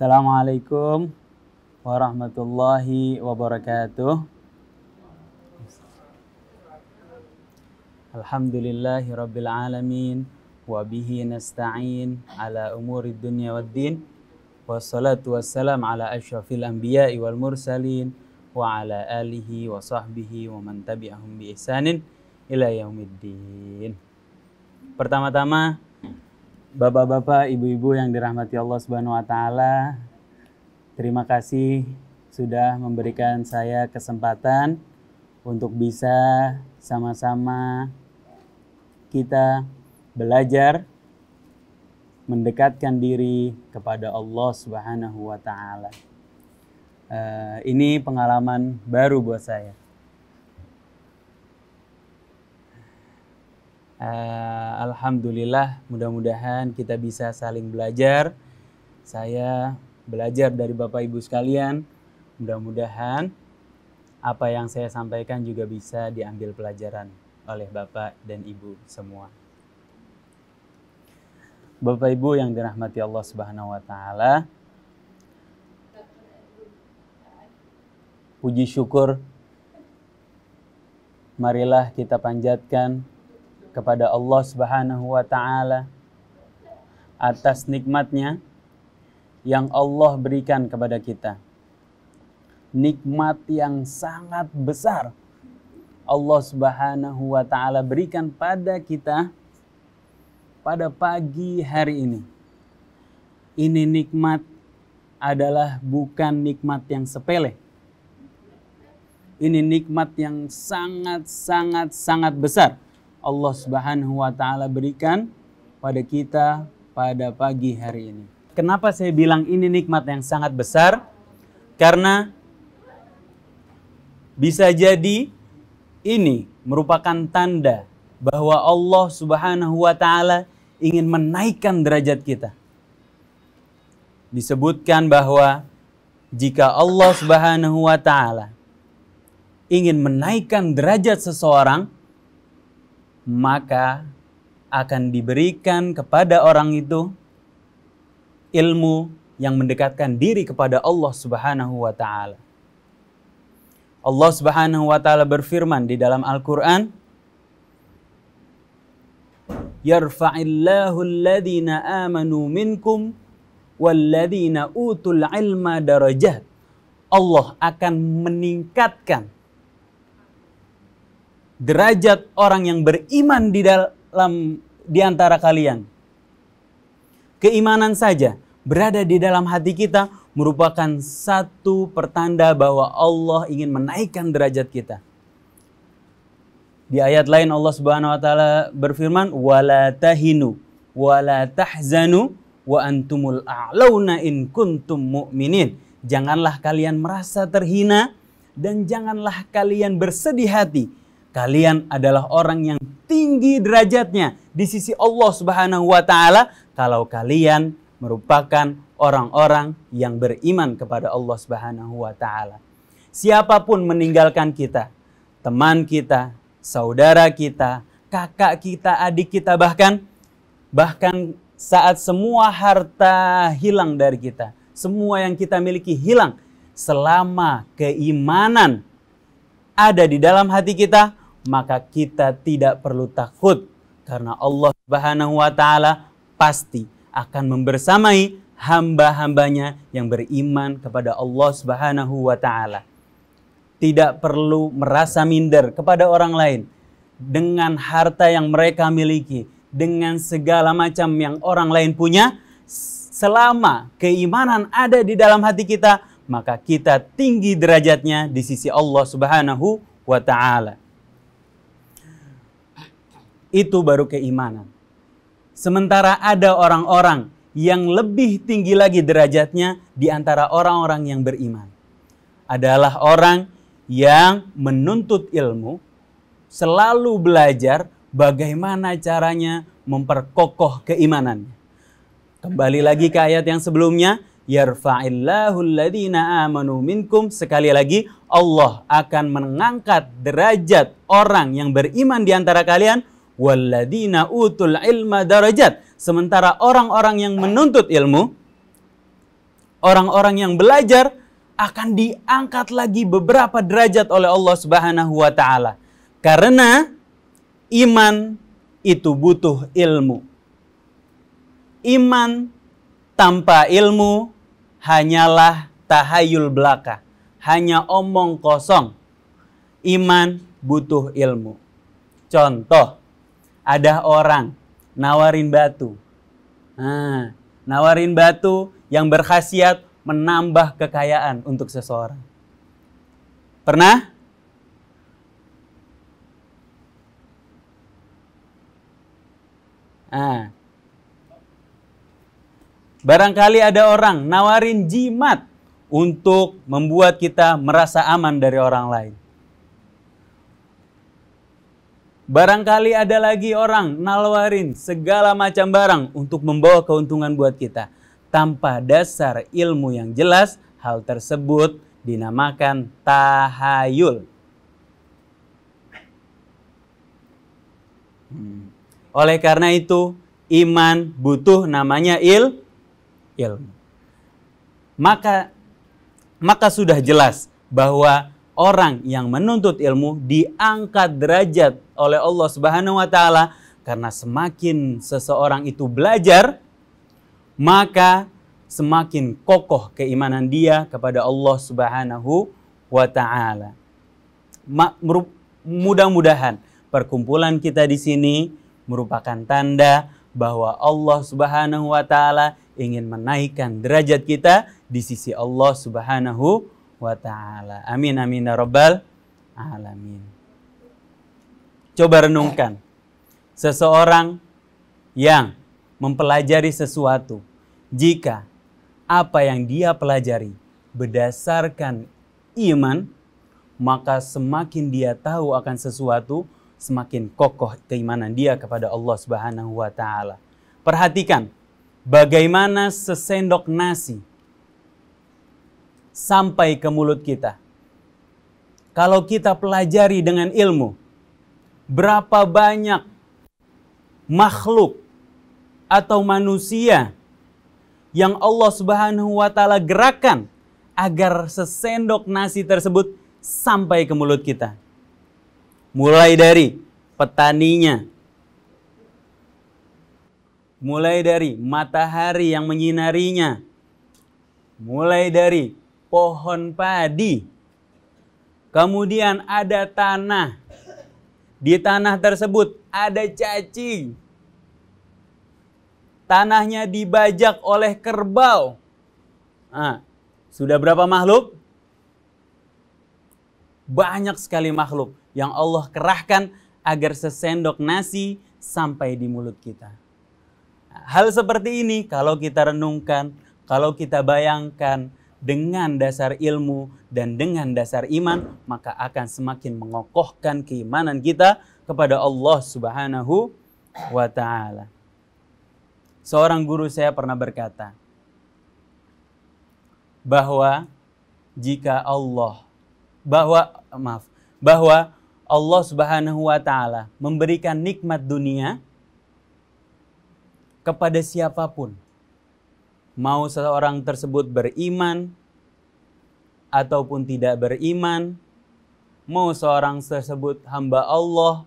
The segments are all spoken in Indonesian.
Assalamualaikum warahmatullahi wabarakatuh. Alhamdulillahi rabbil alamin wa bihi nasta'in ala umuri dunya waddin wassalatu wassalam ala asyrafil anbiya'i wal mursalin wa ala alihi wa sahbihi wa man tabi'ahum bi ihsanin ila yaumiddin. Pertama-tama Bapak-bapak, ibu-ibu yang dirahmati Allah Subhanahu wa taala, terima kasih sudah memberikan saya kesempatan untuk bisa sama-sama kita belajar mendekatkan diri kepada Allah Subhanahu wa taala. Uh, ini pengalaman baru buat saya. Uh, Alhamdulillah, mudah-mudahan kita bisa saling belajar. Saya belajar dari Bapak Ibu sekalian. Mudah-mudahan apa yang saya sampaikan juga bisa diambil pelajaran oleh Bapak dan Ibu semua. Bapak Ibu yang dirahmati Allah Subhanahu wa taala. Puji syukur marilah kita panjatkan kepada Allah Subhanahu wa taala atas nikmatnya yang Allah berikan kepada kita. Nikmat yang sangat besar Allah Subhanahu wa taala berikan pada kita pada pagi hari ini. Ini nikmat adalah bukan nikmat yang sepele. Ini nikmat yang sangat sangat sangat besar Allah Subhanahu wa taala berikan pada kita pada pagi hari ini. Kenapa saya bilang ini nikmat yang sangat besar? Karena bisa jadi ini merupakan tanda bahwa Allah Subhanahu wa taala ingin menaikkan derajat kita. Disebutkan bahwa jika Allah Subhanahu wa taala ingin menaikkan derajat seseorang, maka akan diberikan kepada orang itu ilmu yang mendekatkan diri kepada Allah Subhanahu wa taala. Allah Subhanahu wa taala berfirman di dalam Al-Qur'an Yarfa'illahu alladhina amanu minkum walladhina utul ilma darajat. Allah akan meningkatkan derajat orang yang beriman di dalam di antara kalian. Keimanan saja berada di dalam hati kita merupakan satu pertanda bahwa Allah ingin menaikkan derajat kita. Di ayat lain Allah Subhanahu wa taala berfirman wala tahinu wala tahzanu wa antumul a'launa in kuntum mu'minin. Janganlah kalian merasa terhina dan janganlah kalian bersedih hati Kalian adalah orang yang tinggi derajatnya di sisi Allah Subhanahu wa taala kalau kalian merupakan orang-orang yang beriman kepada Allah Subhanahu wa taala. Siapapun meninggalkan kita, teman kita, saudara kita, kakak kita, adik kita bahkan bahkan saat semua harta hilang dari kita, semua yang kita miliki hilang selama keimanan ada di dalam hati kita, maka kita tidak perlu takut karena Allah Subhanahu wa taala pasti akan membersamai hamba-hambanya yang beriman kepada Allah Subhanahu wa taala. Tidak perlu merasa minder kepada orang lain dengan harta yang mereka miliki, dengan segala macam yang orang lain punya, selama keimanan ada di dalam hati kita, maka kita tinggi derajatnya di sisi Allah Subhanahu wa taala. Itu baru keimanan. Sementara ada orang-orang yang lebih tinggi lagi derajatnya di antara orang-orang yang beriman. Adalah orang yang menuntut ilmu, selalu belajar bagaimana caranya memperkokoh keimanannya. Kembali lagi ke ayat yang sebelumnya, yarfa'illahu alladhina amanu minkum. Sekali lagi, Allah akan mengangkat derajat orang yang beriman di antara kalian Walladina utul ilma darajat. Sementara orang-orang yang menuntut ilmu, orang-orang yang belajar akan diangkat lagi beberapa derajat oleh Allah Subhanahu wa taala. Karena iman itu butuh ilmu. Iman tanpa ilmu hanyalah tahayul belaka, hanya omong kosong. Iman butuh ilmu. Contoh, ada orang nawarin batu. Nah, nawarin batu yang berkhasiat menambah kekayaan untuk seseorang. Pernah? Nah, barangkali ada orang nawarin jimat untuk membuat kita merasa aman dari orang lain. Barangkali ada lagi orang nalwarin segala macam barang untuk membawa keuntungan buat kita. Tanpa dasar ilmu yang jelas, hal tersebut dinamakan tahayul. Hmm. Oleh karena itu, iman butuh namanya il ilmu. Maka maka sudah jelas bahwa orang yang menuntut ilmu diangkat derajat oleh Allah Subhanahu wa taala karena semakin seseorang itu belajar maka semakin kokoh keimanan dia kepada Allah Subhanahu wa taala. Mudah-mudahan perkumpulan kita di sini merupakan tanda bahwa Allah Subhanahu wa taala ingin menaikkan derajat kita di sisi Allah Subhanahu wa taala. Amin amin ya rabbal alamin. Coba renungkan. Seseorang yang mempelajari sesuatu jika apa yang dia pelajari berdasarkan iman maka semakin dia tahu akan sesuatu semakin kokoh keimanan dia kepada Allah Subhanahu wa taala. Perhatikan bagaimana sesendok nasi sampai ke mulut kita. Kalau kita pelajari dengan ilmu, berapa banyak makhluk atau manusia yang Allah Subhanahu wa taala gerakan agar sesendok nasi tersebut sampai ke mulut kita. Mulai dari petaninya, mulai dari matahari yang menyinarinya, mulai dari pohon padi. Kemudian ada tanah. Di tanah tersebut ada cacing. Tanahnya dibajak oleh kerbau. Nah, sudah berapa makhluk? Banyak sekali makhluk yang Allah kerahkan agar sesendok nasi sampai di mulut kita. Hal seperti ini kalau kita renungkan, kalau kita bayangkan, dengan dasar ilmu dan dengan dasar iman maka akan semakin mengokohkan keimanan kita kepada Allah Subhanahu wa taala. Seorang guru saya pernah berkata bahwa jika Allah bahwa maaf, bahwa Allah Subhanahu wa taala memberikan nikmat dunia kepada siapapun mau seseorang tersebut beriman ataupun tidak beriman, mau seorang tersebut hamba Allah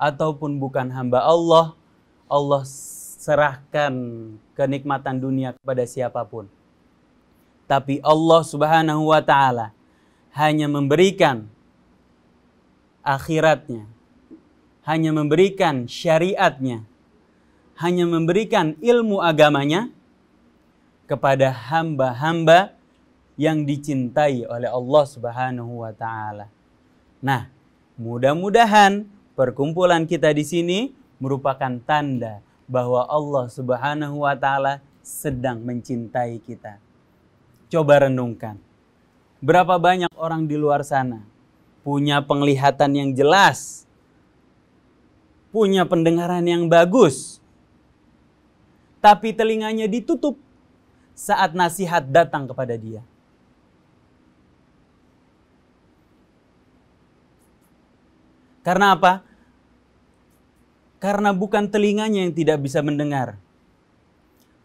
ataupun bukan hamba Allah, Allah serahkan kenikmatan dunia kepada siapapun. Tapi Allah Subhanahu wa taala hanya memberikan akhiratnya, hanya memberikan syariatnya, hanya memberikan ilmu agamanya kepada hamba-hamba yang dicintai oleh Allah Subhanahu wa taala. Nah, mudah-mudahan perkumpulan kita di sini merupakan tanda bahwa Allah Subhanahu wa taala sedang mencintai kita. Coba renungkan. Berapa banyak orang di luar sana punya penglihatan yang jelas, punya pendengaran yang bagus, tapi telinganya ditutup saat nasihat datang kepada dia. Karena apa? Karena bukan telinganya yang tidak bisa mendengar,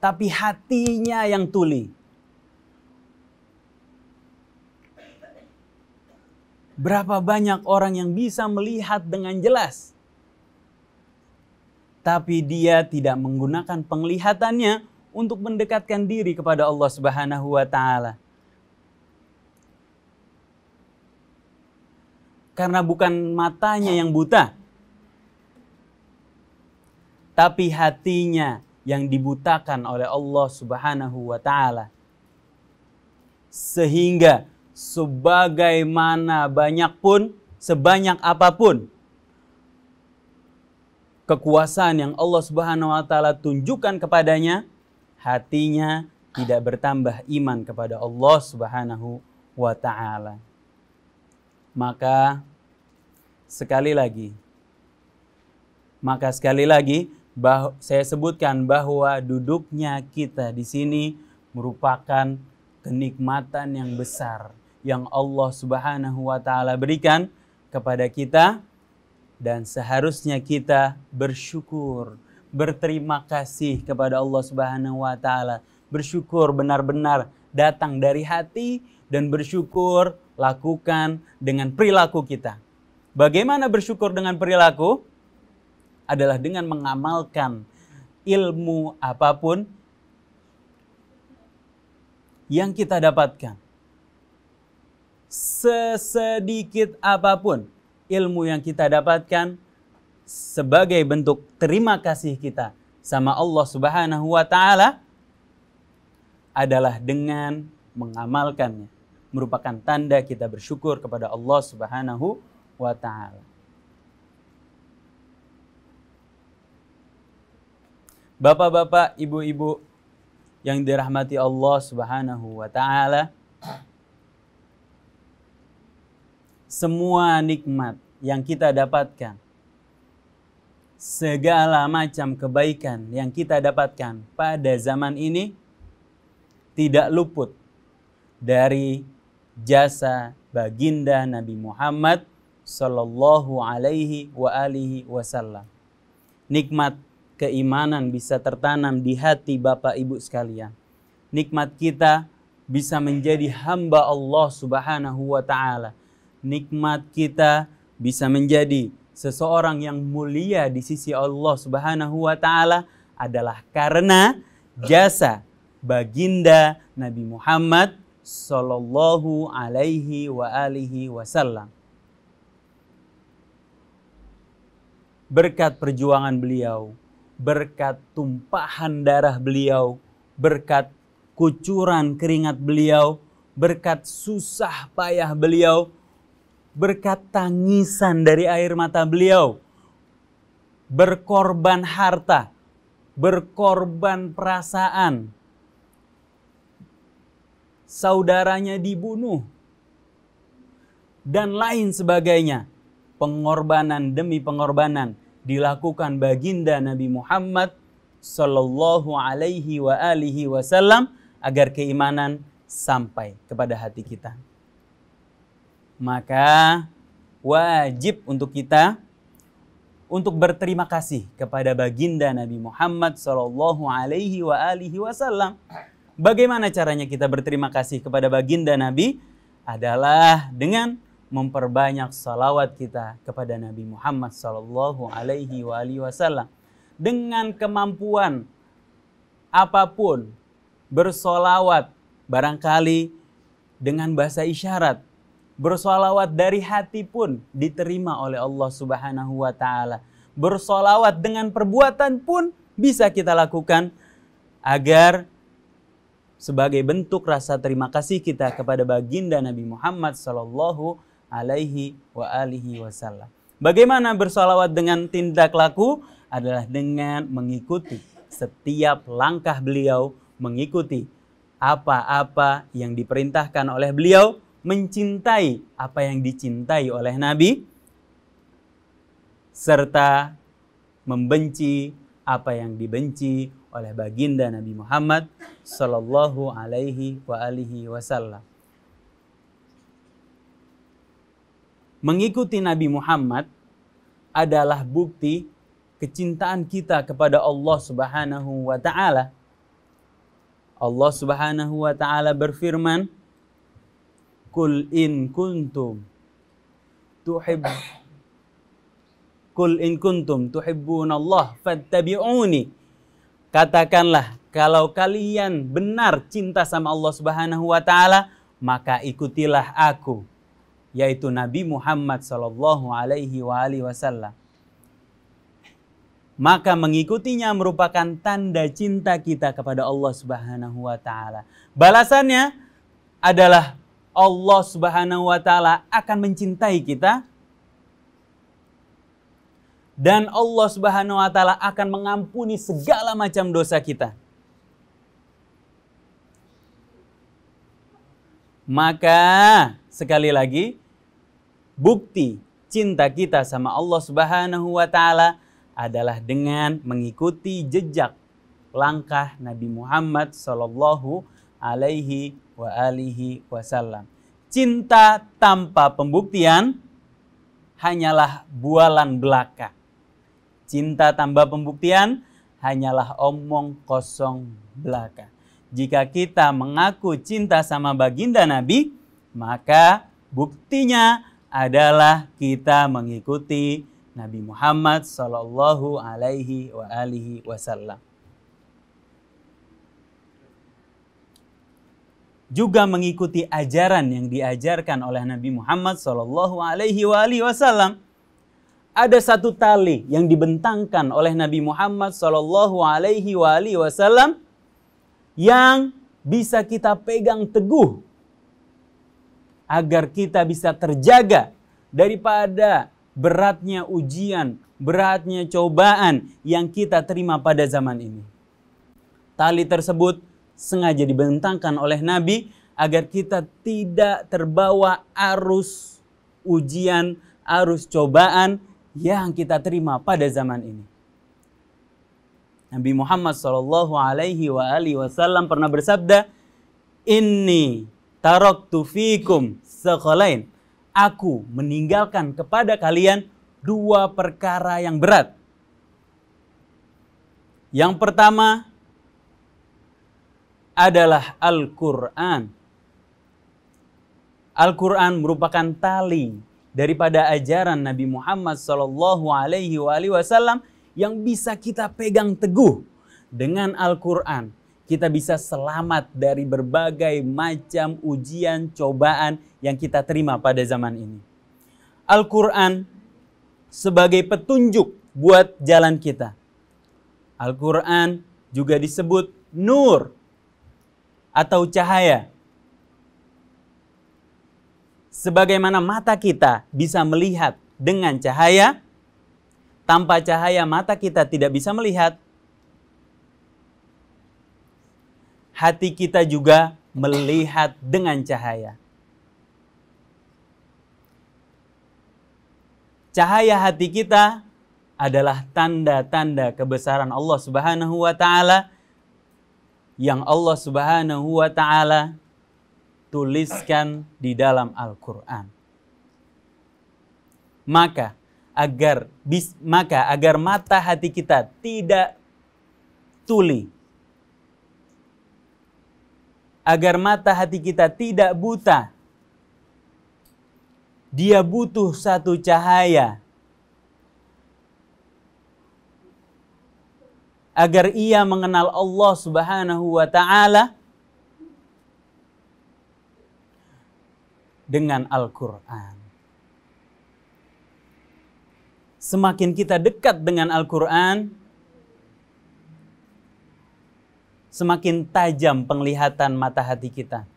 tapi hatinya yang tuli. Berapa banyak orang yang bisa melihat dengan jelas, tapi dia tidak menggunakan penglihatannya untuk mendekatkan diri kepada Allah Subhanahu wa taala. Karena bukan matanya yang buta, tapi hatinya yang dibutakan oleh Allah Subhanahu wa taala. Sehingga sebagaimana banyak pun, sebanyak apapun kekuasaan yang Allah Subhanahu wa taala tunjukkan kepadanya, hatinya tidak bertambah iman kepada Allah Subhanahu wa taala. Maka sekali lagi maka sekali lagi saya sebutkan bahwa duduknya kita di sini merupakan kenikmatan yang besar yang Allah Subhanahu wa taala berikan kepada kita dan seharusnya kita bersyukur berterima kasih kepada Allah Subhanahu wa taala. Bersyukur benar-benar datang dari hati dan bersyukur lakukan dengan perilaku kita. Bagaimana bersyukur dengan perilaku? Adalah dengan mengamalkan ilmu apapun yang kita dapatkan. Sesedikit apapun ilmu yang kita dapatkan, sebagai bentuk terima kasih kita sama Allah Subhanahu wa taala adalah dengan mengamalkannya merupakan tanda kita bersyukur kepada Allah Subhanahu wa taala. Bapak-bapak, ibu-ibu yang dirahmati Allah Subhanahu wa taala, semua nikmat yang kita dapatkan segala macam kebaikan yang kita dapatkan pada zaman ini tidak luput dari jasa baginda Nabi Muhammad Sallallahu Alaihi wa alihi Wasallam. Nikmat keimanan bisa tertanam di hati Bapak Ibu sekalian. Nikmat kita bisa menjadi hamba Allah Subhanahu wa taala. Nikmat kita bisa menjadi seseorang yang mulia di sisi Allah Subhanahu wa taala adalah karena jasa baginda Nabi Muhammad sallallahu alaihi wa alihi wasallam. Berkat perjuangan beliau, berkat tumpahan darah beliau, berkat kucuran keringat beliau, berkat susah payah beliau, berkat tangisan dari air mata beliau. Berkorban harta, berkorban perasaan. Saudaranya dibunuh dan lain sebagainya. Pengorbanan demi pengorbanan dilakukan baginda Nabi Muhammad Sallallahu Alaihi wa alihi Wasallam agar keimanan sampai kepada hati kita maka wajib untuk kita untuk berterima kasih kepada baginda Nabi Muhammad saw. Alaihi wa alihi Wasallam. Bagaimana caranya kita berterima kasih kepada baginda Nabi? Adalah dengan memperbanyak salawat kita kepada Nabi Muhammad saw. Alaihi wa alihi Wasallam. Dengan kemampuan apapun bersolawat barangkali dengan bahasa isyarat Bersolawat dari hati pun diterima oleh Allah Subhanahu wa taala. Bersolawat dengan perbuatan pun bisa kita lakukan agar sebagai bentuk rasa terima kasih kita kepada baginda Nabi Muhammad sallallahu alaihi wa alihi wasallam. Bagaimana bersolawat dengan tindak laku adalah dengan mengikuti setiap langkah beliau, mengikuti apa-apa yang diperintahkan oleh beliau mencintai apa yang dicintai oleh Nabi serta membenci apa yang dibenci oleh baginda Nabi Muhammad sallallahu alaihi wa alihi wasallam. Mengikuti Nabi Muhammad adalah bukti kecintaan kita kepada Allah Subhanahu wa taala. Allah Subhanahu wa taala berfirman, Kul in kuntum tuhib Kul in kuntum tuhibbun Allah fattabi'uni. Katakanlah kalau kalian benar cinta sama Allah Subhanahu wa taala, maka ikutilah aku yaitu Nabi Muhammad sallallahu alaihi wa alihi wasallam. Maka mengikutinya merupakan tanda cinta kita kepada Allah Subhanahu wa taala. Balasannya adalah Allah Subhanahu wa taala akan mencintai kita dan Allah Subhanahu wa taala akan mengampuni segala macam dosa kita. Maka sekali lagi bukti cinta kita sama Allah Subhanahu wa taala adalah dengan mengikuti jejak langkah Nabi Muhammad sallallahu alaihi wa alihi wasallam. Cinta tanpa pembuktian hanyalah bualan belaka. Cinta tanpa pembuktian hanyalah omong kosong belaka. Jika kita mengaku cinta sama baginda Nabi, maka buktinya adalah kita mengikuti Nabi Muhammad Sallallahu Alaihi Wasallam. juga mengikuti ajaran yang diajarkan oleh Nabi Muhammad Shallallahu Alaihi Wasallam. Ada satu tali yang dibentangkan oleh Nabi Muhammad Shallallahu Alaihi Wasallam yang bisa kita pegang teguh agar kita bisa terjaga daripada beratnya ujian, beratnya cobaan yang kita terima pada zaman ini. Tali tersebut sengaja dibentangkan oleh Nabi agar kita tidak terbawa arus ujian, arus cobaan yang kita terima pada zaman ini. Nabi Muhammad Shallallahu Alaihi Wasallam pernah bersabda, ini tarok tufikum sekolain. Aku meninggalkan kepada kalian dua perkara yang berat. Yang pertama, adalah Al-Quran. Al-Quran merupakan tali daripada ajaran Nabi Muhammad Sallallahu Alaihi Wasallam yang bisa kita pegang teguh. Dengan Al-Quran, kita bisa selamat dari berbagai macam ujian, cobaan yang kita terima pada zaman ini. Al-Quran sebagai petunjuk buat jalan kita. Al-Quran juga disebut nur atau cahaya. Sebagaimana mata kita bisa melihat dengan cahaya, tanpa cahaya mata kita tidak bisa melihat. Hati kita juga melihat dengan cahaya. Cahaya hati kita adalah tanda-tanda kebesaran Allah Subhanahu wa taala yang Allah Subhanahu wa taala tuliskan di dalam Al-Qur'an. Maka agar bis, maka agar mata hati kita tidak tuli. Agar mata hati kita tidak buta. Dia butuh satu cahaya agar ia mengenal Allah Subhanahu wa taala dengan Al-Qur'an. Semakin kita dekat dengan Al-Qur'an, semakin tajam penglihatan mata hati kita.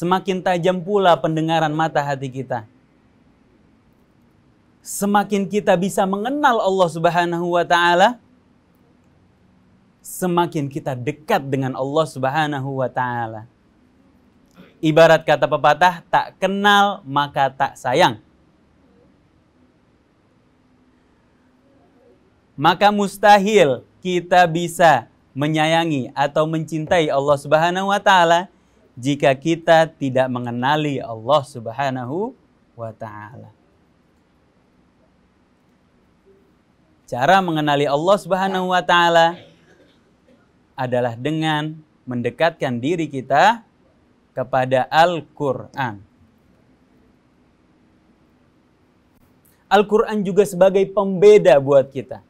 Semakin tajam pula pendengaran mata hati kita semakin kita bisa mengenal Allah Subhanahu wa taala, semakin kita dekat dengan Allah Subhanahu wa taala. Ibarat kata pepatah, tak kenal maka tak sayang. Maka mustahil kita bisa menyayangi atau mencintai Allah Subhanahu wa taala jika kita tidak mengenali Allah Subhanahu wa taala. Cara mengenali Allah Subhanahu wa taala adalah dengan mendekatkan diri kita kepada Al-Qur'an. Al-Qur'an juga sebagai pembeda buat kita.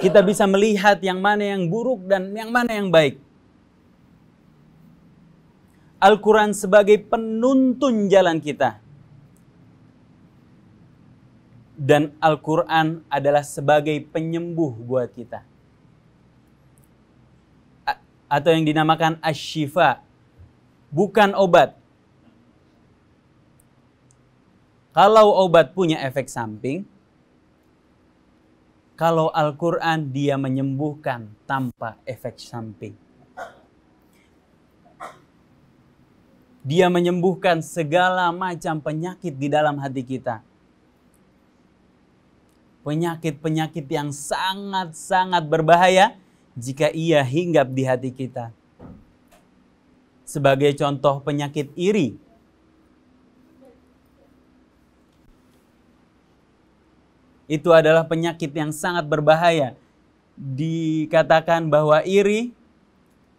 Kita bisa melihat yang mana yang buruk dan yang mana yang baik. Al-Quran sebagai penuntun jalan kita dan Al-Quran adalah sebagai penyembuh buat kita. A atau yang dinamakan asyifa, bukan obat. Kalau obat punya efek samping, kalau Al-Quran dia menyembuhkan tanpa efek samping. Dia menyembuhkan segala macam penyakit di dalam hati kita penyakit-penyakit yang sangat-sangat berbahaya jika ia hinggap di hati kita. Sebagai contoh penyakit iri. Itu adalah penyakit yang sangat berbahaya. Dikatakan bahwa iri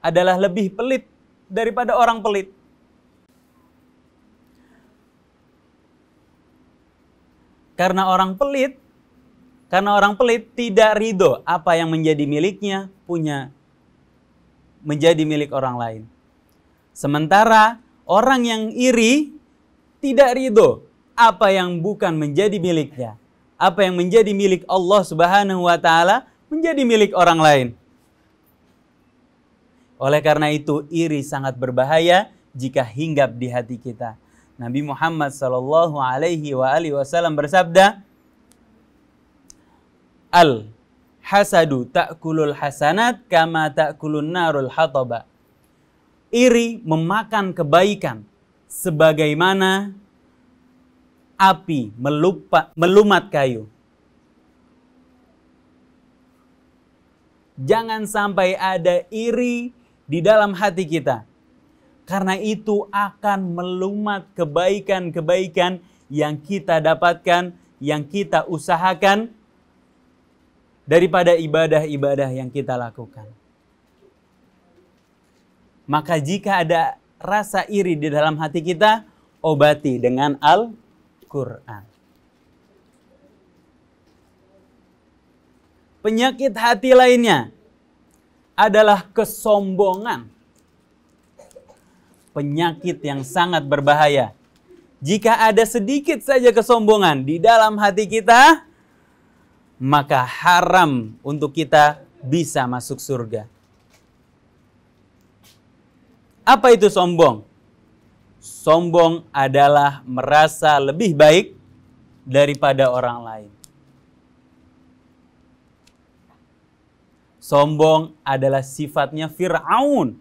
adalah lebih pelit daripada orang pelit. Karena orang pelit karena orang pelit tidak ridho apa yang menjadi miliknya punya menjadi milik orang lain. Sementara orang yang iri tidak ridho apa yang bukan menjadi miliknya. Apa yang menjadi milik Allah Subhanahu wa taala menjadi milik orang lain. Oleh karena itu iri sangat berbahaya jika hinggap di hati kita. Nabi Muhammad s.a.w. alaihi wasallam bersabda, al hasadu ta'kulul hasanat kama ta'kulun narul hataba. Iri memakan kebaikan sebagaimana api melupa, melumat kayu. Jangan sampai ada iri di dalam hati kita. Karena itu akan melumat kebaikan-kebaikan yang kita dapatkan, yang kita usahakan, daripada ibadah-ibadah yang kita lakukan. Maka jika ada rasa iri di dalam hati kita, obati dengan Al-Quran. Penyakit hati lainnya adalah kesombongan. Penyakit yang sangat berbahaya. Jika ada sedikit saja kesombongan di dalam hati kita, maka haram untuk kita bisa masuk surga. Apa itu sombong? Sombong adalah merasa lebih baik daripada orang lain. Sombong adalah sifatnya Firaun.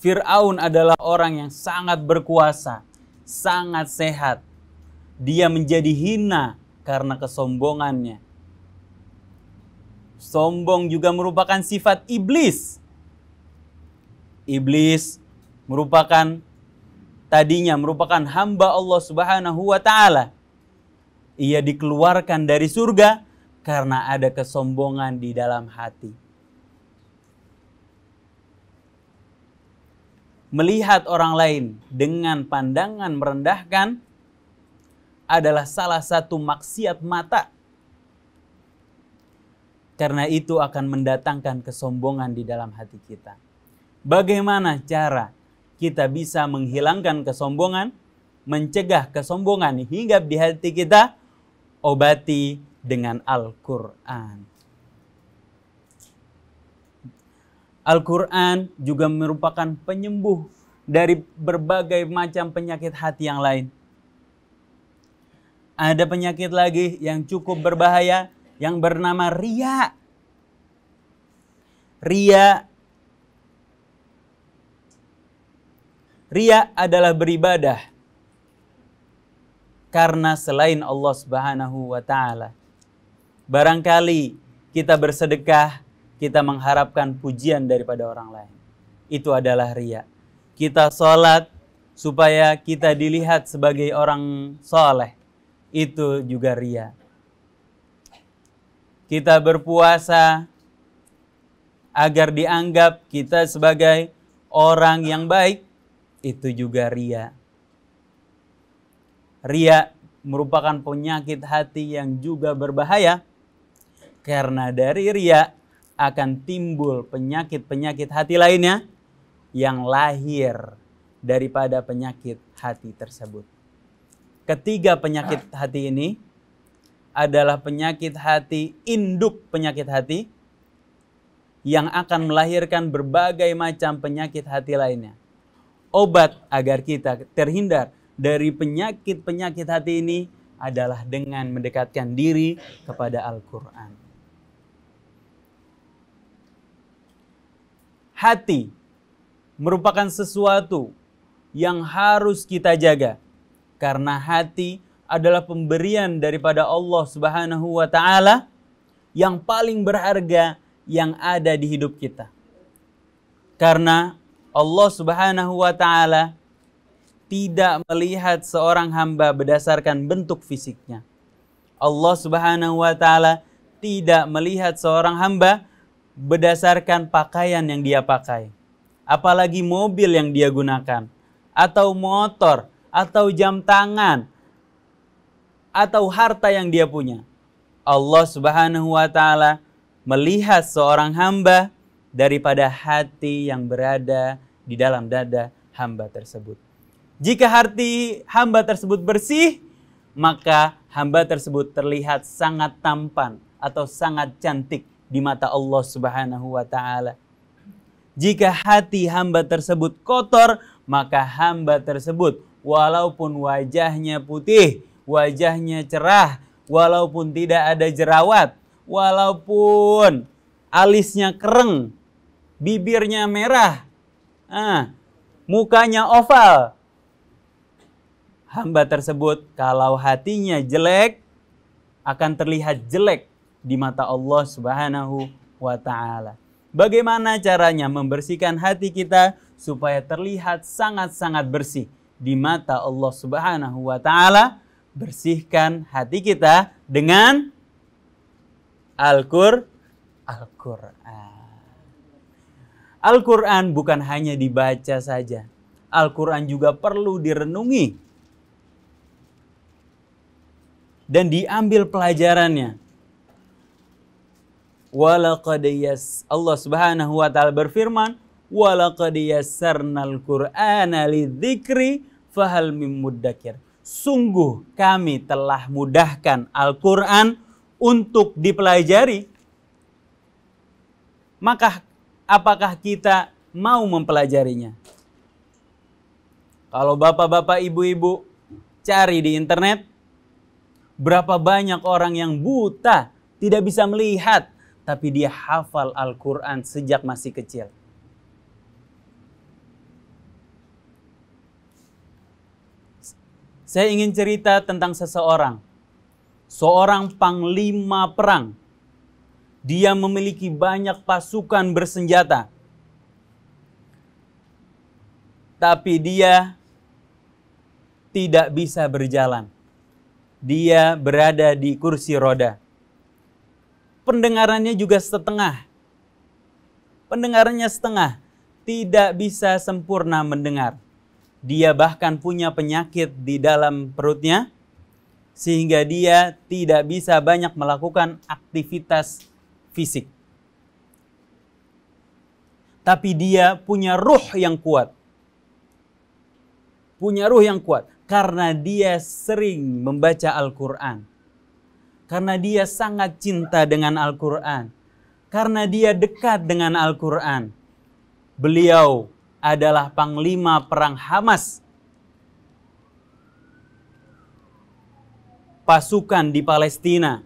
Firaun adalah orang yang sangat berkuasa, sangat sehat, dia menjadi hina karena kesombongannya. Sombong juga merupakan sifat iblis. Iblis merupakan tadinya merupakan hamba Allah Subhanahu wa taala. Ia dikeluarkan dari surga karena ada kesombongan di dalam hati. Melihat orang lain dengan pandangan merendahkan adalah salah satu maksiat mata. Karena itu akan mendatangkan kesombongan di dalam hati kita. Bagaimana cara kita bisa menghilangkan kesombongan, mencegah kesombongan hingga di hati kita? Obati dengan Al-Quran. Al-Quran juga merupakan penyembuh dari berbagai macam penyakit hati yang lain ada penyakit lagi yang cukup berbahaya yang bernama ria. Ria Ria adalah beribadah karena selain Allah Subhanahu wa taala. Barangkali kita bersedekah, kita mengharapkan pujian daripada orang lain. Itu adalah ria. Kita sholat supaya kita dilihat sebagai orang soleh itu juga ria. Kita berpuasa agar dianggap kita sebagai orang yang baik, itu juga ria. Ria merupakan penyakit hati yang juga berbahaya karena dari ria akan timbul penyakit-penyakit hati lainnya yang lahir daripada penyakit hati tersebut. Ketiga penyakit ah. hati ini adalah penyakit hati induk penyakit hati yang akan melahirkan berbagai macam penyakit hati lainnya. Obat agar kita terhindar dari penyakit-penyakit hati ini adalah dengan mendekatkan diri kepada Al-Quran. Hati merupakan sesuatu yang harus kita jaga karena hati adalah pemberian daripada Allah Subhanahu wa taala yang paling berharga yang ada di hidup kita. Karena Allah Subhanahu wa taala tidak melihat seorang hamba berdasarkan bentuk fisiknya. Allah Subhanahu wa taala tidak melihat seorang hamba berdasarkan pakaian yang dia pakai, apalagi mobil yang dia gunakan atau motor atau jam tangan atau harta yang dia punya. Allah Subhanahu wa taala melihat seorang hamba daripada hati yang berada di dalam dada hamba tersebut. Jika hati hamba tersebut bersih, maka hamba tersebut terlihat sangat tampan atau sangat cantik di mata Allah Subhanahu wa taala. Jika hati hamba tersebut kotor, maka hamba tersebut walaupun wajahnya putih, wajahnya cerah, walaupun tidak ada jerawat, walaupun alisnya kereng, bibirnya merah, ah, mukanya oval. Hamba tersebut kalau hatinya jelek akan terlihat jelek di mata Allah Subhanahu wa taala. Bagaimana caranya membersihkan hati kita supaya terlihat sangat-sangat bersih? di mata Allah Subhanahu wa taala, bersihkan hati kita dengan al Al-Qur'an. Al-Qur'an bukan hanya dibaca saja. Al-Qur'an juga perlu direnungi dan diambil pelajarannya. Walaqad Allah Subhanahu wa taala berfirman, "Walaqad yassarnal Qur'ana lidzikri fahal mim mimudakir. Sungguh kami telah mudahkan Al-Quran untuk dipelajari. Maka apakah kita mau mempelajarinya? Kalau bapak-bapak, ibu-ibu cari di internet, berapa banyak orang yang buta, tidak bisa melihat, tapi dia hafal Al-Quran sejak masih kecil Saya ingin cerita tentang seseorang, seorang panglima perang. Dia memiliki banyak pasukan bersenjata, tapi dia tidak bisa berjalan. Dia berada di kursi roda. Pendengarannya juga setengah. Pendengarannya setengah, tidak bisa sempurna mendengar dia bahkan punya penyakit di dalam perutnya sehingga dia tidak bisa banyak melakukan aktivitas fisik. Tapi dia punya ruh yang kuat. Punya ruh yang kuat karena dia sering membaca Al-Qur'an. Karena dia sangat cinta dengan Al-Qur'an. Karena dia dekat dengan Al-Qur'an. Beliau adalah panglima perang Hamas. Pasukan di Palestina.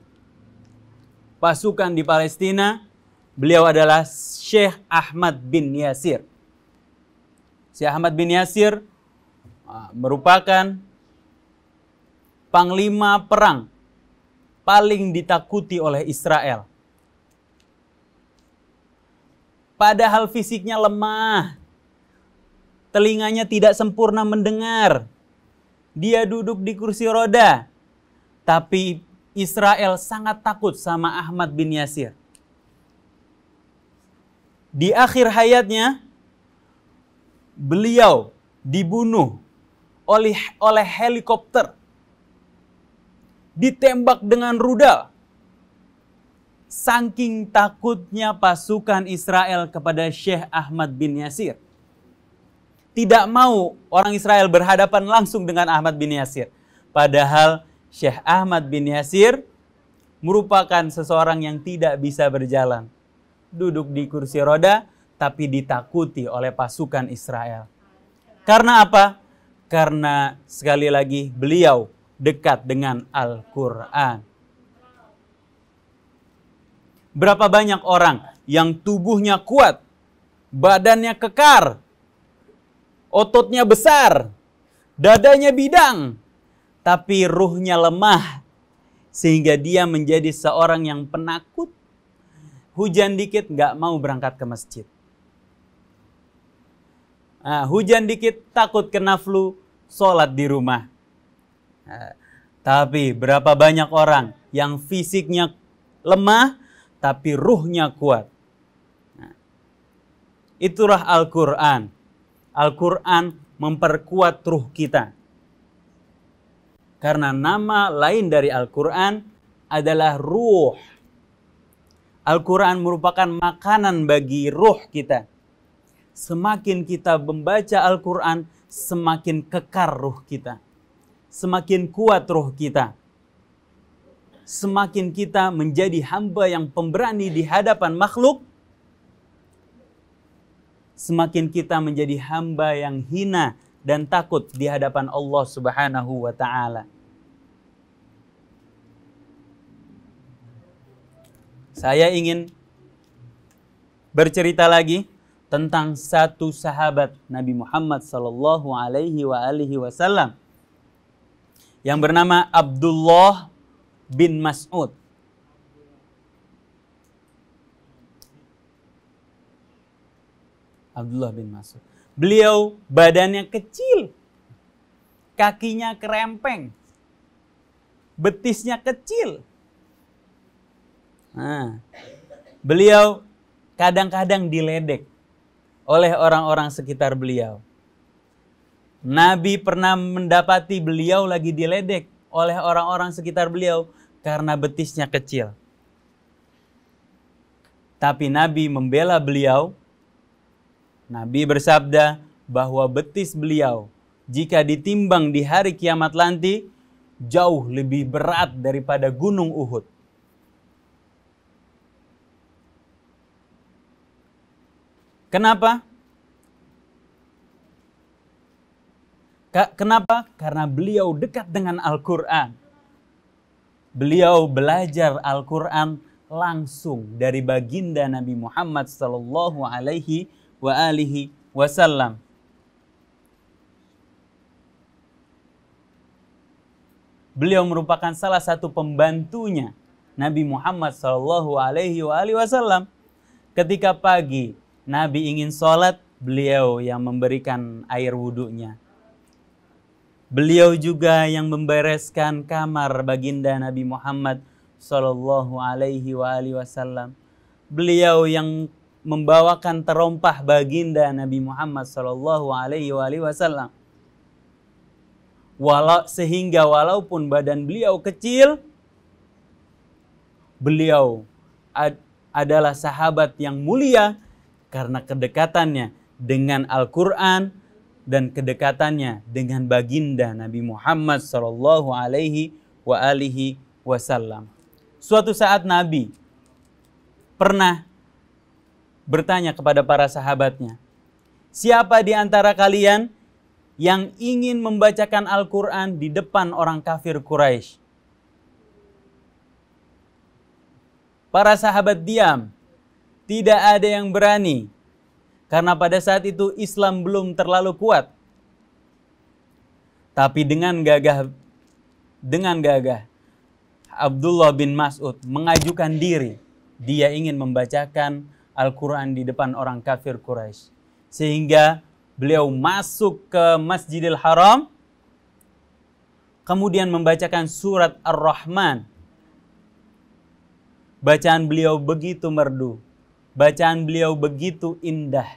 Pasukan di Palestina, beliau adalah Syekh Ahmad bin Yasir. Syekh Ahmad bin Yasir ah, merupakan panglima perang paling ditakuti oleh Israel. Padahal fisiknya lemah, telinganya tidak sempurna mendengar. Dia duduk di kursi roda. Tapi Israel sangat takut sama Ahmad bin Yasir. Di akhir hayatnya, beliau dibunuh oleh, oleh helikopter. Ditembak dengan rudal. Saking takutnya pasukan Israel kepada Syekh Ahmad bin Yasir tidak mau orang Israel berhadapan langsung dengan Ahmad bin Yasir. Padahal Syekh Ahmad bin Yasir merupakan seseorang yang tidak bisa berjalan. Duduk di kursi roda tapi ditakuti oleh pasukan Israel. Karena apa? Karena sekali lagi beliau dekat dengan Al-Quran. Berapa banyak orang yang tubuhnya kuat, badannya kekar, ototnya besar, dadanya bidang, tapi ruhnya lemah sehingga dia menjadi seorang yang penakut. Hujan dikit nggak mau berangkat ke masjid. Nah, hujan dikit takut kena flu, sholat di rumah. Ah, tapi berapa banyak orang yang fisiknya lemah tapi ruhnya kuat. Nah, itulah Al-Quran. Al-Quran memperkuat ruh kita. Karena nama lain dari Al-Quran adalah ruh. Al-Quran merupakan makanan bagi ruh kita. Semakin kita membaca Al-Quran, semakin kekar ruh kita. Semakin kuat ruh kita. Semakin kita menjadi hamba yang pemberani di hadapan makhluk, semakin kita menjadi hamba yang hina dan takut di hadapan Allah Subhanahu wa taala. Saya ingin bercerita lagi tentang satu sahabat Nabi Muhammad sallallahu alaihi wa alihi wasallam yang bernama Abdullah bin Mas'ud. Abdullah bin Mas'ud. Beliau badannya kecil, kakinya kerempeng, betisnya kecil. Nah, beliau kadang-kadang diledek oleh orang-orang sekitar beliau. Nabi pernah mendapati beliau lagi diledek oleh orang-orang sekitar beliau karena betisnya kecil. Tapi Nabi membela beliau Nabi bersabda bahwa betis beliau jika ditimbang di hari kiamat nanti jauh lebih berat daripada gunung Uhud. Kenapa? Kenapa? Karena beliau dekat dengan Al-Quran. Beliau belajar Al-Quran langsung dari baginda Nabi Muhammad Sallallahu Alaihi wa alihi wasallam. Beliau merupakan salah satu pembantunya Nabi Muhammad Shallallahu Alaihi Wasallam. Ketika pagi Nabi ingin sholat, beliau yang memberikan air wudhunya. Beliau juga yang membereskan kamar baginda Nabi Muhammad Shallallahu Alaihi Wasallam. Beliau yang membawakan terompah baginda Nabi Muhammad Shallallahu Alaihi Wasallam. Walau sehingga walaupun badan beliau kecil, beliau ad, adalah sahabat yang mulia karena kedekatannya dengan Al-Quran dan kedekatannya dengan baginda Nabi Muhammad Shallallahu Alaihi Wasallam. Suatu saat Nabi pernah bertanya kepada para sahabatnya, "Siapa di antara kalian yang ingin membacakan Al-Qur'an di depan orang kafir Quraisy?" Para sahabat diam, tidak ada yang berani karena pada saat itu Islam belum terlalu kuat. Tapi dengan gagah dengan gagah Abdullah bin Mas'ud mengajukan diri. Dia ingin membacakan Al-Quran di depan orang kafir Quraisy. Sehingga beliau masuk ke Masjidil Haram, kemudian membacakan surat Ar-Rahman. Bacaan beliau begitu merdu, bacaan beliau begitu indah.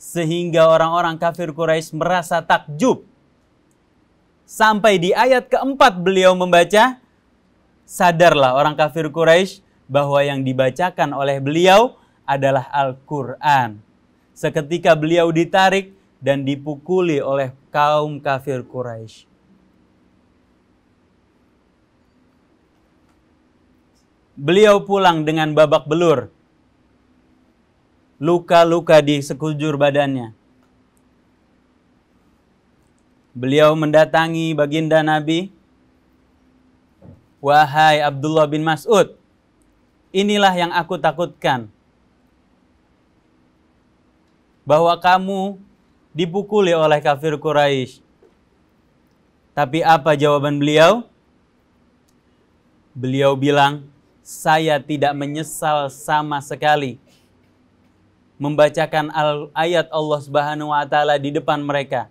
Sehingga orang-orang kafir Quraisy merasa takjub. Sampai di ayat keempat beliau membaca, sadarlah orang kafir Quraisy bahwa yang dibacakan oleh beliau adalah Al-Quran. Seketika beliau ditarik dan dipukuli oleh kaum kafir Quraisy. Beliau pulang dengan babak belur. Luka-luka di sekujur badannya. Beliau mendatangi baginda Nabi. Wahai Abdullah bin Mas'ud, Inilah yang aku takutkan. Bahwa kamu dipukuli oleh kafir Quraisy. Tapi apa jawaban beliau? Beliau bilang, saya tidak menyesal sama sekali membacakan ayat Allah Subhanahu wa taala di depan mereka.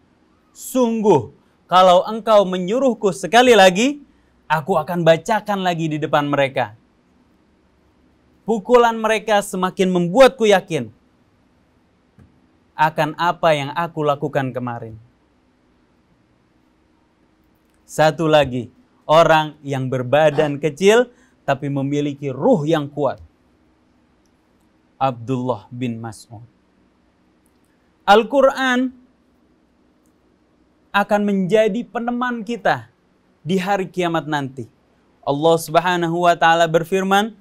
Sungguh, kalau engkau menyuruhku sekali lagi, aku akan bacakan lagi di depan mereka. Pukulan mereka semakin membuatku yakin akan apa yang aku lakukan kemarin. Satu lagi, orang yang berbadan kecil tapi memiliki ruh yang kuat. Abdullah bin Mas'ud. Al-Quran akan menjadi peneman kita di hari kiamat nanti. Allah Subhanahu wa taala berfirman,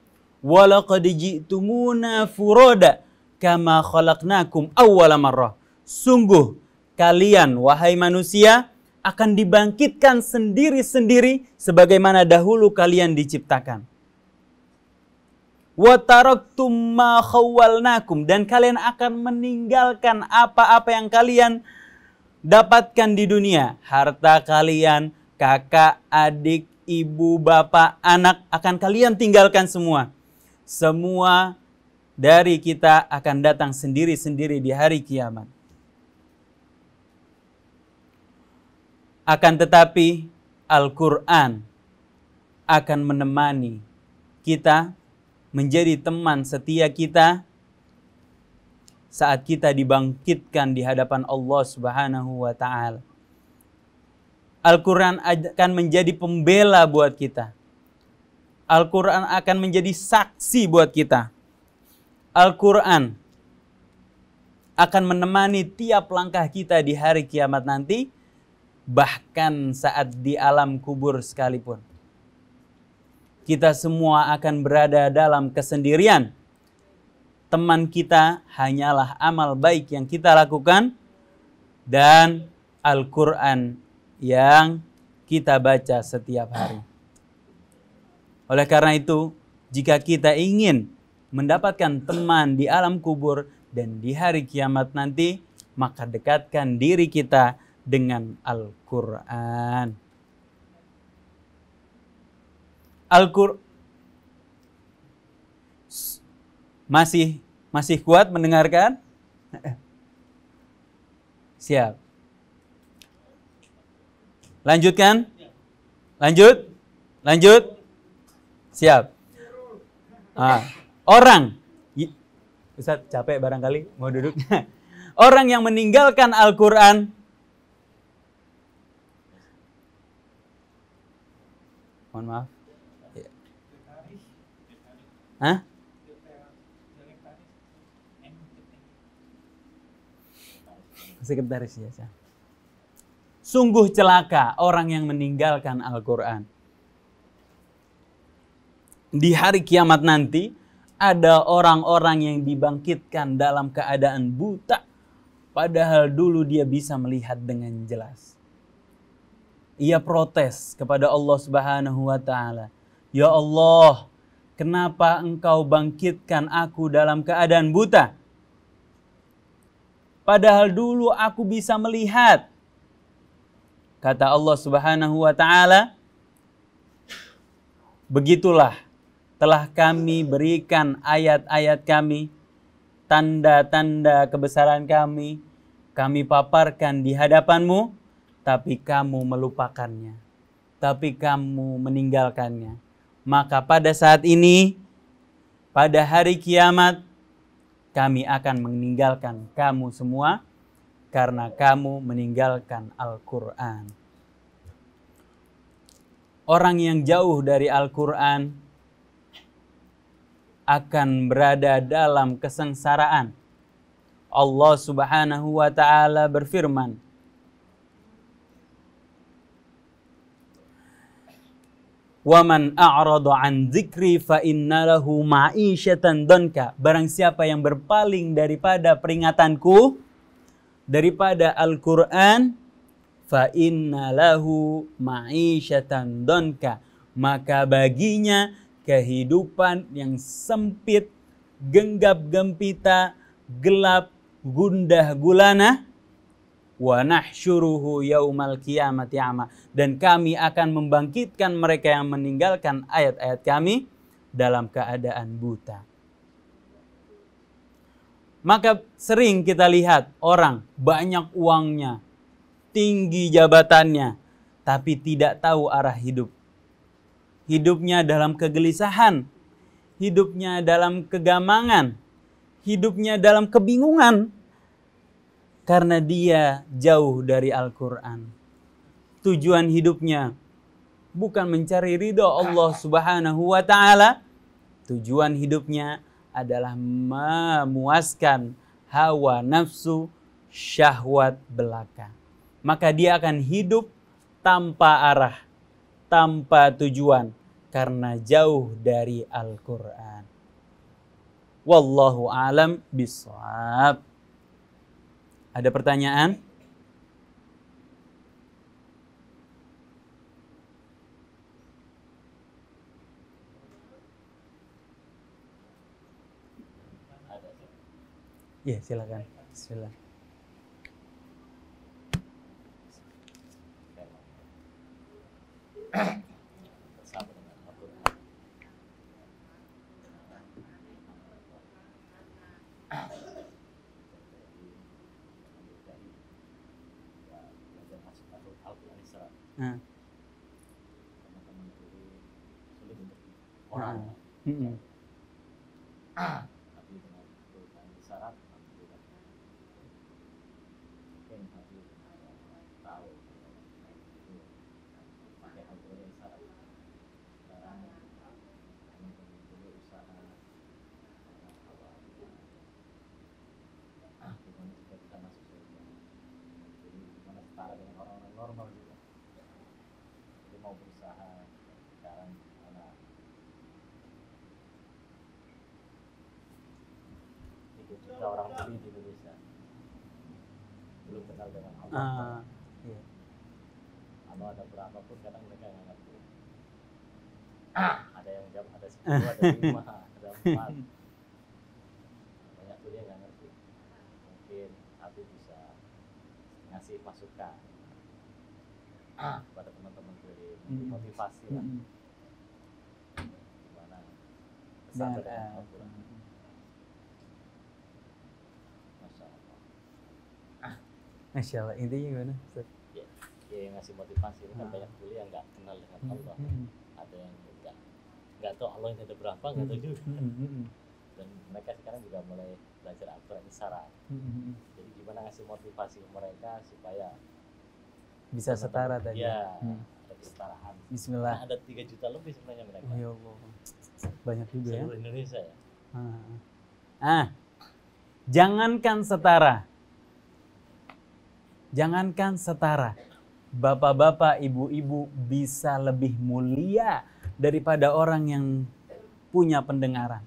walaqad ji'tumuna furoda kama khalaqnakum awwala marrah. Sungguh kalian wahai manusia akan dibangkitkan sendiri-sendiri sebagaimana dahulu kalian diciptakan. Wataraktum ma khawwalnakum dan kalian akan meninggalkan apa-apa yang kalian dapatkan di dunia, harta kalian, kakak, adik, ibu, bapak, anak akan kalian tinggalkan semua. Semua dari kita akan datang sendiri-sendiri di hari kiamat. Akan tetapi Al-Quran akan menemani kita menjadi teman setia kita saat kita dibangkitkan di hadapan Allah Subhanahu wa taala. Al-Qur'an akan menjadi pembela buat kita. Al-Quran akan menjadi saksi buat kita. Al-Quran akan menemani tiap langkah kita di hari kiamat nanti, bahkan saat di alam kubur sekalipun. Kita semua akan berada dalam kesendirian. Teman kita hanyalah amal baik yang kita lakukan dan Al-Quran yang kita baca setiap hari. Oleh karena itu, jika kita ingin mendapatkan teman di alam kubur dan di hari kiamat nanti, maka dekatkan diri kita dengan Al-Quran. al quran masih masih kuat mendengarkan? Siap. Lanjutkan. Lanjut. Lanjut. Siap. Ah, orang Ustaz capek barangkali mau duduk. orang yang meninggalkan Al-Qur'an Mohon maaf. Hah? Sekretaris ya. Sungguh celaka orang yang meninggalkan Al-Qur'an di hari kiamat nanti ada orang-orang yang dibangkitkan dalam keadaan buta padahal dulu dia bisa melihat dengan jelas. Ia protes kepada Allah Subhanahu wa taala. Ya Allah, kenapa engkau bangkitkan aku dalam keadaan buta? Padahal dulu aku bisa melihat. Kata Allah Subhanahu wa taala, Begitulah telah kami berikan ayat-ayat kami, tanda-tanda kebesaran kami, kami paparkan di hadapanmu, tapi kamu melupakannya, tapi kamu meninggalkannya. Maka pada saat ini, pada hari kiamat, kami akan meninggalkan kamu semua karena kamu meninggalkan Al-Quran. Orang yang jauh dari Al-Quran akan berada dalam kesengsaraan. Allah Subhanahu wa taala berfirman, Waman a'rada an dzikri fa inna lahu ma'isyatan donka. Barang siapa yang berpaling daripada peringatanku, daripada Al-Quran, fa inna lahu ma'isyatan donka. Maka baginya kehidupan yang sempit, genggap gempita, gelap, gundah gulana, wa nahsyuruhu yaumal qiyamati ama dan kami akan membangkitkan mereka yang meninggalkan ayat-ayat kami dalam keadaan buta. Maka sering kita lihat orang banyak uangnya, tinggi jabatannya, tapi tidak tahu arah hidup hidupnya dalam kegelisahan, hidupnya dalam kegamangan, hidupnya dalam kebingungan karena dia jauh dari Al-Qur'an. Tujuan hidupnya bukan mencari ridho Allah Subhanahu wa taala. Tujuan hidupnya adalah memuaskan hawa nafsu syahwat belaka. Maka dia akan hidup tanpa arah tanpa tujuan karena jauh dari Al-Qur'an. Wallahu alam bisawab. Ada pertanyaan? Ya silakan. Silakan. bersama dengan al Hmm. Orang. Hmm. belum kenal dengan Allah. Ah. Iya. ada berapa pun kadang mereka nggak ngerti. Ah. Ada yang jam ada sepuluh, ada lima, ada empat. Banyak tuh dia nggak ngerti. Mungkin aku bisa ngasih masukan ah. kepada teman-teman keliling, -teman motivasi lah. Gimana? Kesadaran. Eh, Masya Allah, intinya gimana? Ya, ya, yang ngasih motivasi, kan ah. banyak dulu yang nggak kenal dengan hmm, Allah. Hmm. Ada yang nggak nggak tau Allah yang ada berapa, nggak tahu hmm, juga. Dan mereka sekarang juga mulai belajar aturan isyarat. Hmm. Jadi gimana ngasih motivasi mereka supaya bisa setara tadi. Ya, iya, ada kesetaraan. Bismillah. ada 3 juta lebih sebenarnya mereka. Ya Allah. Banyak juga ya. Seluruh Indonesia ya. ah. ah. ah jangankan setara, Jangankan setara, bapak-bapak, ibu-ibu bisa lebih mulia daripada orang yang punya pendengaran.